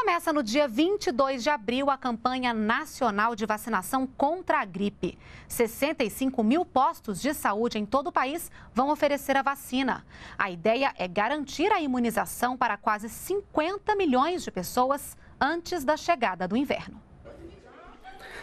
Começa no dia 22 de abril a campanha nacional de vacinação contra a gripe. 65 mil postos de saúde em todo o país vão oferecer a vacina. A ideia é garantir a imunização para quase 50 milhões de pessoas antes da chegada do inverno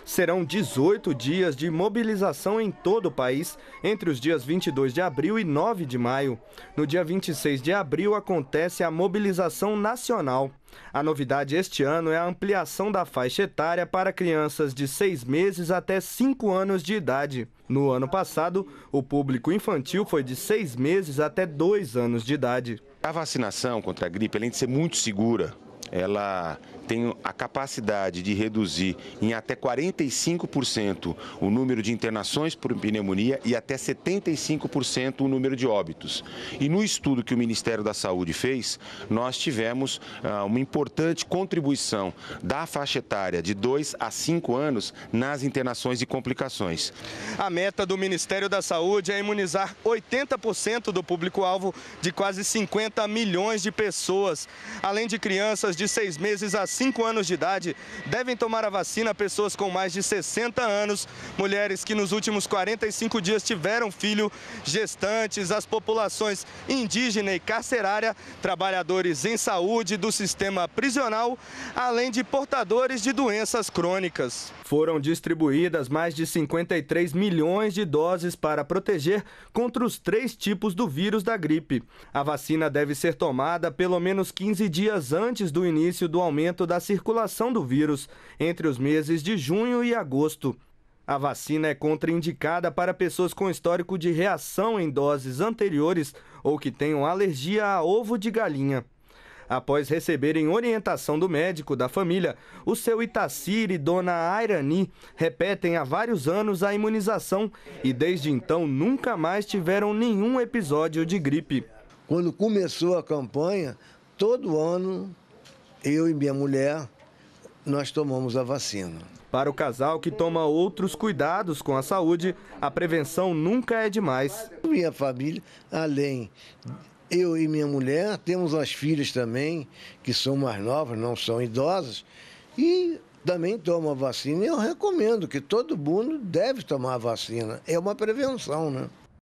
serão 18 dias de mobilização em todo o país, entre os dias 22 de abril e 9 de maio. No dia 26 de abril acontece a mobilização nacional. A novidade este ano é a ampliação da faixa etária para crianças de 6 meses até 5 anos de idade. No ano passado, o público infantil foi de 6 meses até 2 anos de idade. A vacinação contra a gripe, além de ser muito segura, ela tem a capacidade de reduzir em até 45% o número de internações por pneumonia e até 75% o número de óbitos. E no estudo que o Ministério da Saúde fez, nós tivemos ah, uma importante contribuição da faixa etária de 2 a 5 anos nas internações e complicações. A meta do Ministério da Saúde é imunizar 80% do público-alvo de quase 50 milhões de pessoas, além de crianças crianças de 6 meses a 5 anos de idade devem tomar a vacina pessoas com mais de 60 anos, mulheres que nos últimos 45 dias tiveram filho, gestantes, as populações indígena e carcerária, trabalhadores em saúde do sistema prisional, além de portadores de doenças crônicas. Foram distribuídas mais de 53 milhões de doses para proteger contra os três tipos do vírus da gripe. A vacina deve ser tomada pelo menos 15 dias antes do início do aumento da circulação do vírus entre os meses de junho e agosto. A vacina é contraindicada para pessoas com histórico de reação em doses anteriores ou que tenham alergia a ovo de galinha. Após receberem orientação do médico da família, o seu Itacir e dona Airani repetem há vários anos a imunização e desde então nunca mais tiveram nenhum episódio de gripe. Quando começou a campanha, todo ano eu e minha mulher, nós tomamos a vacina. Para o casal que toma outros cuidados com a saúde, a prevenção nunca é demais. Minha família, além eu e minha mulher, temos as filhas também, que são mais novas, não são idosas, e também tomam a vacina. Eu recomendo que todo mundo deve tomar a vacina. É uma prevenção, né?